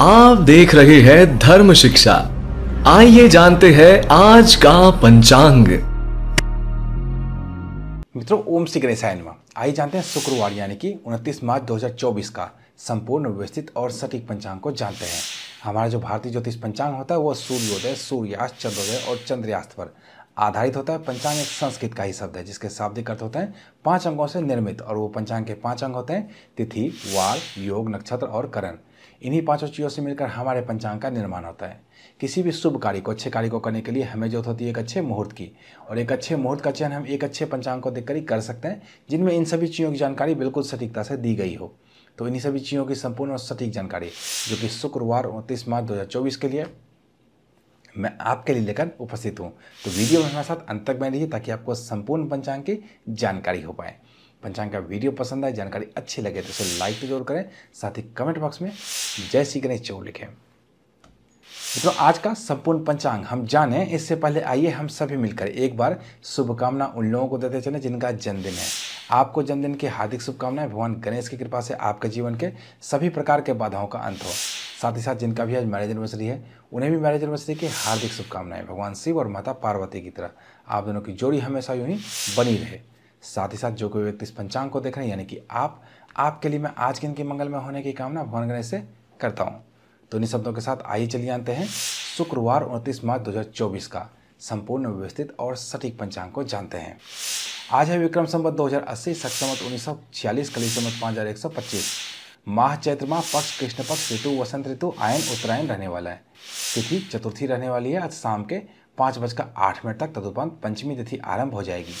आप देख रहे हैं धर्म शिक्षा आइए जानते हैं आज का पंचांग मित्रों ओम श्री गणेशाय नमः आइए जानते हैं शुक्रवार यानी कि 29 मार्च 2024 का संपूर्ण व्यवस्थित और सटीक पंचांग को जानते हैं हमारा जो भारतीय ज्योतिष पंचांग होता है वो सूर्योदय सूर्यास्त चंद्रोदय और चंद्रयास्त पर आधारित होता है पंचांग एक संस्कृत का ही शब्द है जिसके शाब्दिक अर्थ होते हैं पांच अंगों से निर्मित और वो पंचांग के पांच अंग होते हैं तिथि वार योग नक्षत्र और करण इन्हीं पांचों चीज़ों से मिलकर हमारे पंचांग का निर्माण होता है किसी भी शुभ कार्य को अच्छे कार्य को करने के लिए हमें जरूरत होती है एक अच्छे मुहूर्त की और एक अच्छे मुहूर्त का चयन हम एक अच्छे पंचांग को देखकर ही कर सकते हैं जिनमें इन सभी चीज़ों की जानकारी बिल्कुल सटीकता से दी गई हो तो इन्हीं सभी चीज़ों की संपूर्ण और सटीक जानकारी जो कि शुक्रवार उनतीस मार्च दो के लिए मैं आपके लिए लेकर उपस्थित हूँ तो वीडियो में हमारे साथ अंत तक बने रहिए ताकि आपको संपूर्ण पंचांग की जानकारी हो पाए पंचांग का वीडियो पसंद आए जानकारी अच्छी लगे तो उसे लाइक तो जरूर करें साथ ही कमेंट बॉक्स में जय श्री गणेश जरूर लिखें तो आज का संपूर्ण पंचांग हम जाने इससे पहले आइए हम सभी मिलकर एक बार शुभकामना उन लोगों को देते चले जिनका जन्मदिन है आपको जन्मदिन की हार्दिक शुभकामनाएं भगवान गणेश की कृपा से आपके जीवन के सभी प्रकार के बाधाओं का अंत हो साथ ही साथ जिनका भी आज मैरिज एनिवर्सरी है उन्हें भी मैरिज एनिवर्सरी की हार्दिक शुभकामनाएं भगवान शिव और माता पार्वती की तरह आप दोनों की जोड़ी हमेशा यूँ ही बनी रहे साथ ही साथ जो कोई व्यक्ति इस पंचांग को देख रहे हैं यानी कि आप आपके लिए मैं आज के इनके मंगलमय होने की कामना भगवान गणेश से करता हूँ तो इन्हीं शब्दों के साथ आइए चलिए आते हैं शुक्रवार उनतीस मार्च दो का संपूर्ण व्यवस्थित और सटीक पंचांग को जानते हैं आज है विक्रम संबत दो हजार अस्सी सक्षमत उन्नीस सौ छियालीस कली सम्मत पाँच हज़ार एक सौ पच्चीस माह चैत्र माह पक्ष कृष्ण पक्ष ऋतु वसंत ऋतु आयन उत्तरायण रहने वाला है तिथि चतुर्थी रहने वाली है आज शाम के पाँच बजकर आठ मिनट तक तदुपांत पंचमी तिथि आरंभ हो जाएगी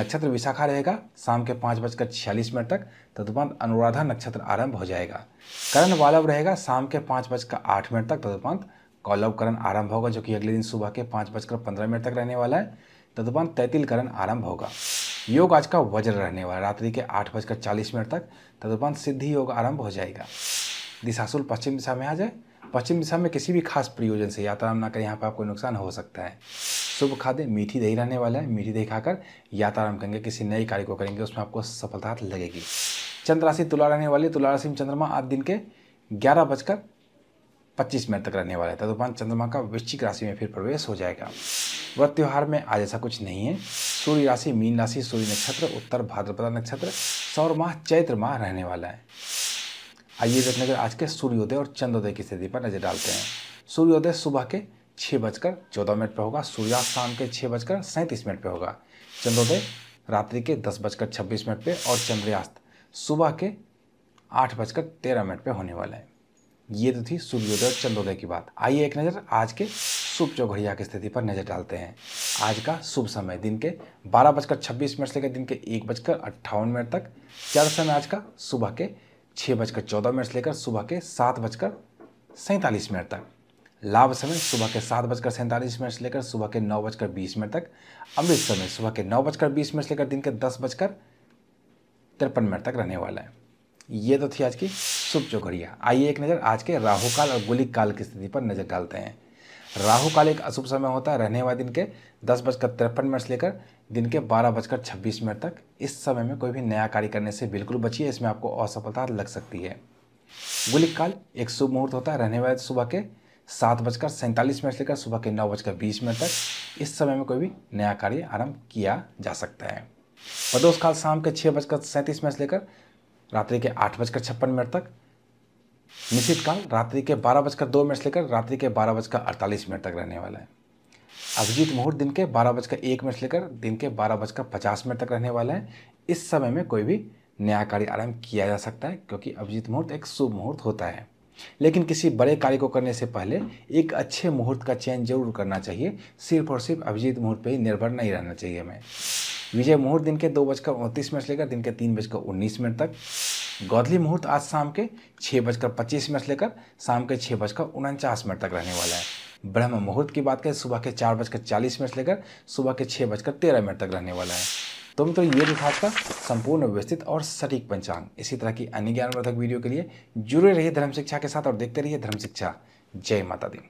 नक्षत्र विशाखा रहेगा शाम के पाँच बजकर छियालीस मिनट तक तदुपांत अनुराधा नक्षत्र आरंभ हो जाएगा करण वालव रहेगा शाम के पाँच बजकर आठ मिनट तक कौलव कौलवकरण आरंभ होगा जो कि अगले दिन सुबह के पाँच बजकर पंद्रह मिनट तक रहने वाला है तदुपंत तैतिलकरण आरंभ होगा योग आज का वज्र रहने वाला रात्रि के आठ बजकर चालीस मिनट तक तदुपरांत सिद्धि योग आरंभ हो जाएगा दिशासुल पश्चिम दिशा में आ जाए पश्चिम दिशा में किसी भी खास प्रयोजन से यात्रा ना करें यहाँ पर आपको नुकसान हो सकता है शुभ खाद्य मीठी दही रहने वाला है मीठी दही खाकर यात्रा आरंभ करेंगे किसी नए कार्य को करेंगे उसमें आपको सफलता लगेगी चंद्र राशि तुला रहने वाली तुला राशि में चंद्रमा आज दिन के ग्यारह बजकर 25 मिनट तक रहने वाला है तदुपरांत चंद्रमा का वृश्चिक राशि में फिर प्रवेश हो जाएगा व्रत त्यौहार में आज ऐसा कुछ नहीं है सूर्य राशि मीन राशि सूर्य नक्षत्र उत्तर भाद्रपदा नक्षत्र सौर माह चैत्र माह रहने वाला है आइए देखने आज के सूर्योदय और चंद्रोदय की स्थिति पर नजर डालते हैं सूर्योदय सुबह के छः बजकर चौदह मिनट पर होगा सूर्यास्त शाम के छः बजकर सैंतीस मिनट पर होगा चंद्रोदय रात्रि के दस बजकर छब्बीस मिनट पर और चंद्रयास्त सुबह के आठ बजकर तेरह मिनट पर होने वाला है ये तो थी सूर्योदय और चंद्रोदय की बात आइए एक नज़र आज के शुभ चौघड़िया की स्थिति पर नज़र डालते हैं आज का शुभ समय दिन के बारह बजकर छब्बीस मिनट से लेकर दिन के एक बजकर अट्ठावन मिनट तक चर समय आज का सुबह के छः बजकर चौदह मिनट से लेकर सुबह के सात बजकर सैंतालीस मिनट तक लाभ समय सुबह के सात बजकर सैंतालीस मिनट से लेकर सुबह के नौ बजकर बीस मिनट तक अमृत समय सुबह के नौ बजकर बीस मिनट से लेकर दिन के दस बजकर तिरपन मिनट तक रहने वाला है ये तो थी आज की शुभ चौकड़िया आइए एक नज़र आज के राहु काल और गुलिक काल की स्थिति पर नज़र डालते हैं राहु काल एक अशुभ समय होता है रहने वाले दिन के दस बजकर तिरपन मिनट से लेकर दिन के बारह बजकर छब्बीस मिनट तक इस समय में कोई भी नया कार्य करने से बिल्कुल बचिए इसमें आपको असफलता लग सकती है गुलिक काल एक शुभ मुहूर्त होता है रहने वाले सुबह के सात बजकर सैंतालीस मिनट से लेकर सुबह के नौ बजकर बीस मिनट तक इस समय में कोई भी नया कार्य आरंभ किया जा सकता है प्रदोष काल शाम के छः बजकर सैंतीस मिनट से लेकर रात्रि के आठ बजकर छप्पन मिनट तक निश्चित काल रात्रि के बारह बजकर दो मिनट से लेकर रात्रि के बारह बजकर अड़तालीस मिनट तक रहने वाला है अभिजीत मुहूर्त दिन के बारह बजकर एक मिनट से लेकर दिन के बारह बजकर पचास मिनट तक रहने वाला है इस समय में कोई भी नया कार्य आरंभ किया जा सकता है क्योंकि अभिजीत मुहूर्त एक शुभ मुहूर्त होता है लेकिन किसी बड़े कार्य को करने से पहले एक अच्छे मुहूर्त का चयन जरूर करना चाहिए सिर्फ और सिर्फ अभिजीत मुहूर्त पर ही निर्भर नहीं रहना चाहिए हमें विजय मुहूर्त दिन के दो बजकर उनतीस मिनट से लेकर दिन के तीन बजकर उन्नीस मिनट तक गौधली मुहूर्त आज शाम के छः बजकर पच्चीस मिनट से लेकर शाम के छः बजकर उनचास मिनट तक रहने वाला है ब्रह्म मुहूर्त की बात करें सुबह के चार बजकर चालीस मिनट से लेकर सुबह के छः बजकर तेरह मिनट तक रहने वाला है तो मित्रों ये भी था आपका संपूर्ण व्यवस्थित और सटीक पंचांग इसी तरह की अन्य ज्ञानवर्धक वीडियो के लिए जुड़े रहिए धर्म शिक्षा के साथ और देखते रहिए धर्म शिक्षा जय माता दी